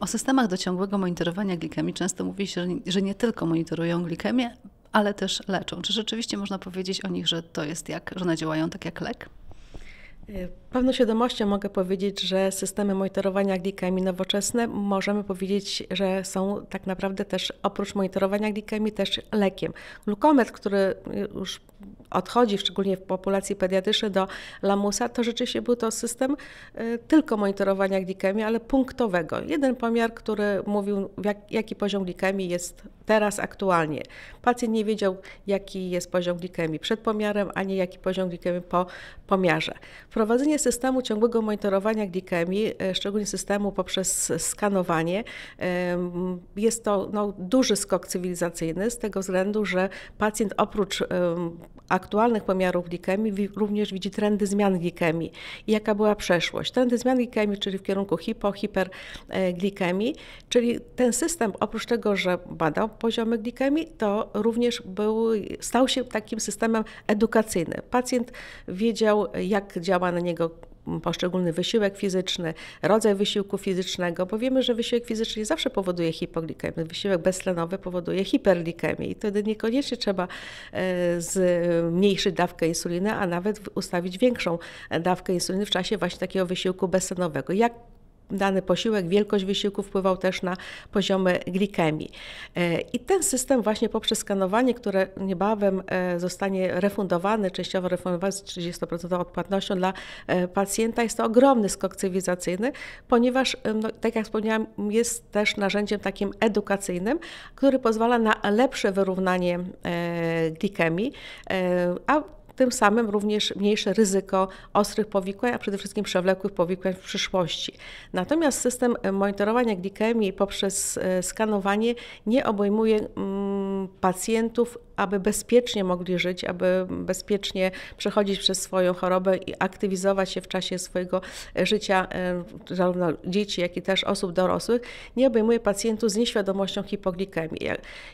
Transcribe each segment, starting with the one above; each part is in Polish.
O systemach do ciągłego monitorowania glikemii często mówi się, że nie, tylko monitorują glikemię, ale też leczą. Czy rzeczywiście można powiedzieć o nich, że to jest jak, że one działają tak jak lek? Y, pewną świadomością mogę powiedzieć, że systemy monitorowania glikemii nowoczesne możemy powiedzieć, że są tak naprawdę też oprócz monitorowania glikemii też lekiem. Glukometr, który już odchodzi, szczególnie w populacji pediatrycznej do lamusa, to rzeczywiście był to system y, tylko monitorowania glikemii, ale punktowego. Jeden pomiar, który mówił, jaki poziom glikemii jest teraz aktualnie. Pacjent nie wiedział, jaki jest poziom glikemii przed pomiarem, ani jaki poziom glikemii po pomiarze. Wprowadzenie systemu ciągłego monitorowania glikemii, e, szczególnie systemu poprzez skanowanie, jest to no, duży skok cywilizacyjny z tego względu, że pacjent oprócz aktualnych pomiarów glikemii również widzi trendy zmian glikemii i jaka była przeszłość. Trendy zmian glikemii, czyli w kierunku hipo, hiperglikemii, e, czyli ten system oprócz tego, że badał poziomy glikemii, to również był, stał się takim systemem edukacyjnym. Pacjent wiedział, jak działa na niego poszczególny wysiłek fizyczny, rodzaj wysiłku fizycznego, bo wiemy, że wysiłek fizyczny zawsze powoduje hipoglikemię. Wysiłek beztlenowy powoduje hiperglikemię i wtedy niekoniecznie trzeba e, zmniejszyć dawkę insuliny, a nawet ustawić większą dawkę insuliny w czasie właśnie takiego wysiłku beztlenowego. Jak dany posiłek, wielkość wysiłku wpływał też na poziomy glikemii. E, I ten system właśnie poprzez skanowanie, które niebawem e, zostanie refundowany, częściowo refundowany z 30% odpłatnością dla e, pacjenta, jest to ogromny skok cywilizacyjny, ponieważ, no, tak jak wspomniałam, jest też narzędziem takim edukacyjnym, który pozwala na lepsze wyrównanie glikemii, a tym samym również mniejsze ryzyko ostrych powikłań, a przede wszystkim przewlekłych powikłań w przyszłości. Natomiast system monitorowania glikemii poprzez e, skanowanie nie obejmuje mm, pacjentów aby bezpiecznie mogli żyć, aby bezpiecznie przechodzić przez swoją chorobę i aktywizować się w czasie swojego e, życia, e, zarówno dzieci, jak i też osób dorosłych, nie obejmuje pacjentów z nieświadomością hipoglikemii.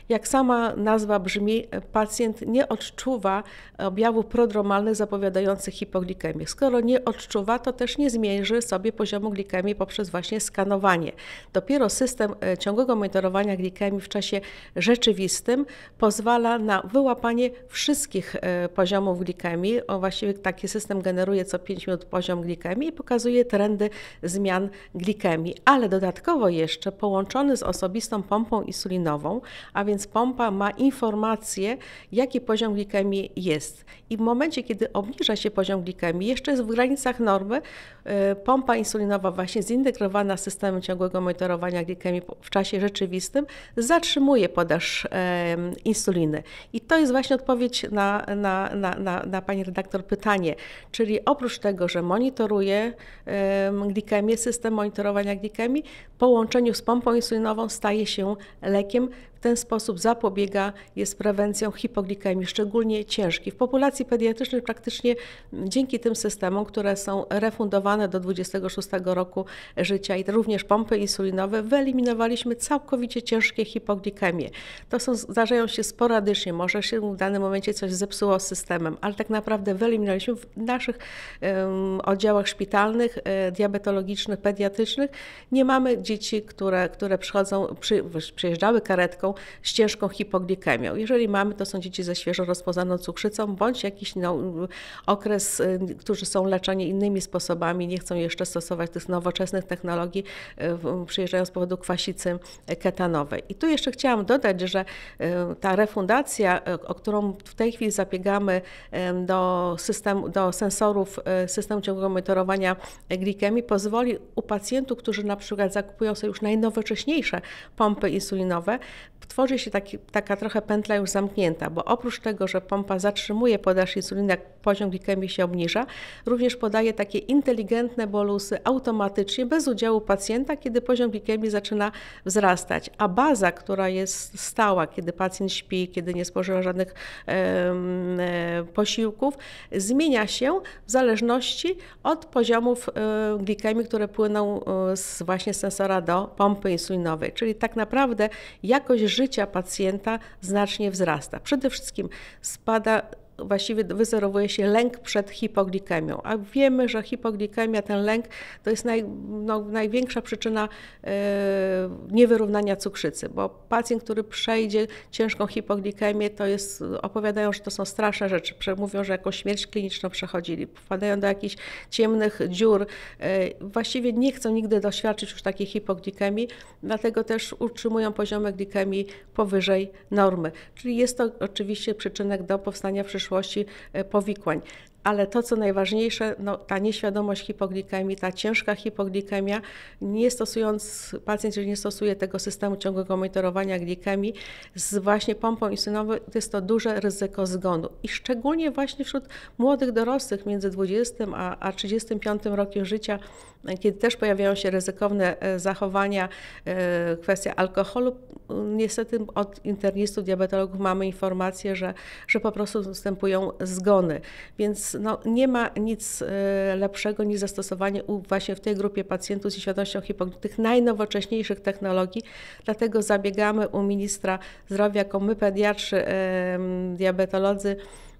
Jak sama nazwa brzmi, pacjent nie odczuwa objawów prodromalnych zapowiadających hipoglikemię. Skoro nie odczuwa, to też nie zmierzy sobie poziomu glikemii poprzez właśnie skanowanie. Dopiero system e, ciągłego monitorowania glikemii w czasie rzeczywistym pozwala na wyłapanie wszystkich e, poziomów glikemii. O, właściwie taki system generuje co 5 minut poziom glikemii i pokazuje trendy zmian glikemii. Ale dodatkowo jeszcze połączony z osobistą pompą insulinową, a więc pompa ma informację, jaki poziom glikemii jest. I momencie, kiedy obniża się poziom glikemii, jeszcze jest w granicach normy, e, pompa insulinowa właśnie zintegrowana z systemem ciągłego monitorowania glikemii w czasie rzeczywistym zatrzymuje podaż insuliny. I to jest właśnie odpowiedź na, na, na, na, na Pani redaktor pytanie, czyli oprócz tego, że monitoruje glikemię, system monitorowania glikemii, w połączeniu z pompą insulinową staje się lekiem w ten sposób zapobiega, jest prewencją hipoglikemii, szczególnie ciężkiej. W populacji pediatrycznej praktycznie dzięki tym systemom, które są refundowane do 26 roku życia i również pompy insulinowe, wyeliminowaliśmy całkowicie ciężkie hipoglikemie. To są, zdarzają się sporadycznie, może się w danym momencie coś zepsuło z systemem, ale tak naprawdę wyeliminowaliśmy w naszych um, oddziałach szpitalnych, e, diabetologicznych, pediatrycznych. Nie mamy dzieci, które, które przychodzą, przy, przyjeżdżały karetką, taką ścieżką hipoglikemią. Jeżeli mamy, to są dzieci ze świeżo rozpoznaną cukrzycą, bądź jakiś no, okres, y, którzy są leczeni innymi sposobami, nie chcą jeszcze stosować tych nowoczesnych technologii, y, przyjeżdżają z powodu kwasicy ketanowej. I tu jeszcze chciałam dodać, że y, ta refundacja, o którą w tej chwili zabiegamy do, systemu do sensorów systemu ciągłego monitorowania glikemii, pozwoli u pacjentów, którzy na przykład zakupują sobie już najnowocześniejsze pompy insulinowe, tworzy się taki, taka trochę pętla już zamknięta, bo oprócz tego, że pompa zatrzymuje podaż insuliny, jak poziom glikemii się obniża, również podaje takie inteligentne bolusy automatycznie, bez udziału pacjenta, kiedy poziom glikemii zaczyna wzrastać. A baza, która jest stała, kiedy pacjent śpi, kiedy nie spożywa żadnych e, posiłków, zmienia się w zależności od poziomów e, glikemii, które płyną e, z, właśnie sensora do pompy insulinowej. Czyli tak naprawdę jakość życia pacjenta znacznie wzrasta. Przede wszystkim spada właściwie wyzerowuje się lęk przed hipoglikemią. A wiemy, że hipoglikemia, ten lęk, to jest naj, no, największa przyczyna yy, niewyrównania cukrzycy, bo pacjent, który przejdzie ciężką hipoglikemię, to jest, opowiadają, że to są straszne rzeczy. Mówią, że jakąś śmierć kliniczną przechodzili, wpadają do jakichś ciemnych dziur. Yy, właściwie nie chcą nigdy doświadczyć już takiej hipoglikemii, dlatego też utrzymują poziomy glikemii powyżej normy. Czyli jest to oczywiście przyczynek do powstania przyszłości przyszłości e, powikłań ale to, co najważniejsze, no, ta nieświadomość hipoglikemii, ta ciężka hipoglikemia, nie stosując, pacjent, jeżeli nie stosuje tego systemu ciągłego monitorowania glikemii z właśnie pompą insulinową, to jest to duże ryzyko zgonu. I szczególnie właśnie wśród młodych dorosłych między 20 a, a 35 rokiem życia, kiedy też pojawiają się ryzykowne e, zachowania, e, kwestia alkoholu, niestety od internistów, diabetologów mamy informację, że, że po prostu występują zgony. Więc no, nie ma nic e, lepszego niż zastosowanie u, właśnie w tej grupie pacjentów z świadomością hipoglikemiczną tych najnowocześniejszych technologii. Dlatego zabiegamy u ministra zdrowia, jako my pediatrzy, diabetolodzy,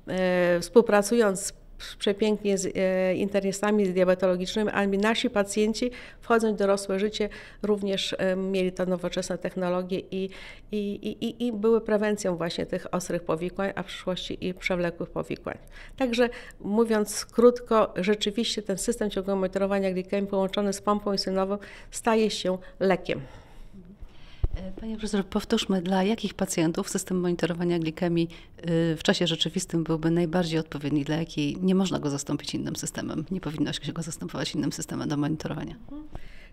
e, współpracując z przepięknie z e, internistami z diabetologicznymi, ale nasi pacjenci wchodząc w dorosłe życie również e, mieli te nowoczesne technologie i, i, i, i były prewencją właśnie tych ostrych powikłań, a w przyszłości i przewlekłych powikłań. Także mówiąc krótko, rzeczywiście ten system ciągłego monitorowania glikemii połączony z pompą insulinową staje się lekiem. E, panie profesorze, powtórzmy, dla jakich pacjentów system monitorowania glikemii y, w czasie rzeczywistym byłby najbardziej odpowiedni, dla jakiej nie można go zastąpić innym systemem, nie powinno się go zastępować innym systemem do monitorowania? Mhm.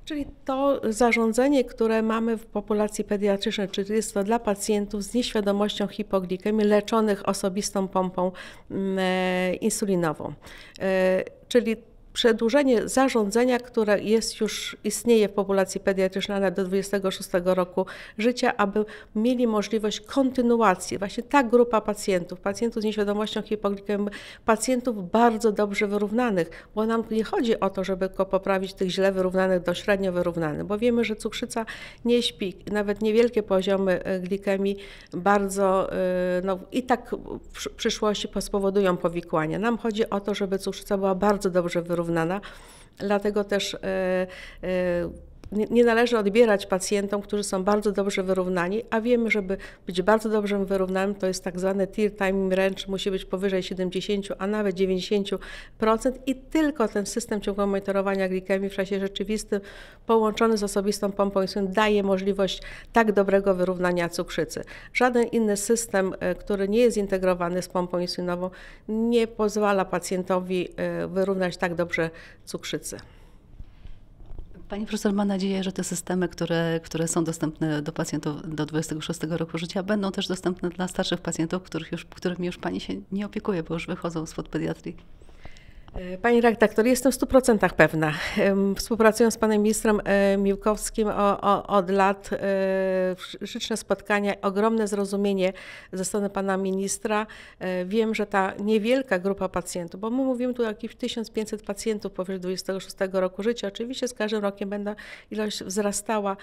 Czyli to zarządzenie, które mamy w populacji pediatrycznej, czyli jest to dla pacjentów z nieświadomością hipoglikemii leczonych osobistą pompą mm, e, insulinową. E, czyli przedłużenie zarządzenia, które jest już istnieje w populacji pediatrycznej ale do 26 roku życia, aby mieli możliwość kontynuacji. Właśnie ta grupa pacjentów, pacjentów z nieświadomością hipoglikemii, pacjentów bardzo dobrze wyrównanych, bo nam nie chodzi o to, żeby tylko poprawić tych źle wyrównanych do średnio wyrównanych, bo wiemy, że cukrzyca nie śpi, nawet niewielkie poziomy y, glikemii bardzo y, no, i tak w przyszłości spowodują powikłania. Nam chodzi o to, żeby cukrzyca była bardzo dobrze wyrównana wyrównana. Dlatego też e, e, nie, nie należy odbierać pacjentom, którzy są bardzo dobrze wyrównani, a wiemy, żeby być bardzo dobrze wyrównanym, to jest tak zwane tier time range, musi być powyżej 70, a nawet 90% i tylko ten system ciągłego monitorowania glikemii w czasie rzeczywistym połączony z osobistą pompą insulin daje możliwość tak dobrego wyrównania cukrzycy. Żaden inny system, e, który nie jest integrowany z pompą insulinową, nie pozwala pacjentowi e, wyrównać tak dobrze cukrzycy. Pani profesor ma nadzieję, że te systemy, które, które są dostępne do pacjentów do 26 roku życia, będą też dostępne dla starszych pacjentów, których już, którymi już Pani się nie opiekuje, bo już wychodzą spod pediatrii. E, pani redaktor, jestem w 100% pewna. Współpracuję z panem ministrem e, Miłkowskim o, o, od lat. Liczne e, spotkania, ogromne zrozumienie ze strony pana ministra. Wiem, że ta niewielka grupa pacjentów, bo my mówimy tu o jakichś 1500 pacjentów powyżej 26 roku życia. Oczywiście z każdym rokiem będzie ilość wzrastała.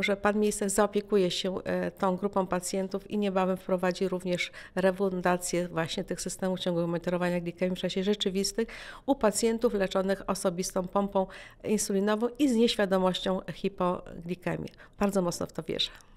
że pan minister zaopiekuje się tą grupą pacjentów i niebawem wprowadzi również refundację właśnie tych systemów ciągłego monitorowania glikemii w czasie rzeczywistych u pacjentów leczonych osobistą pompą insulinową i z nieświadomością hipoglikemii. Bardzo mocno w to wierzę.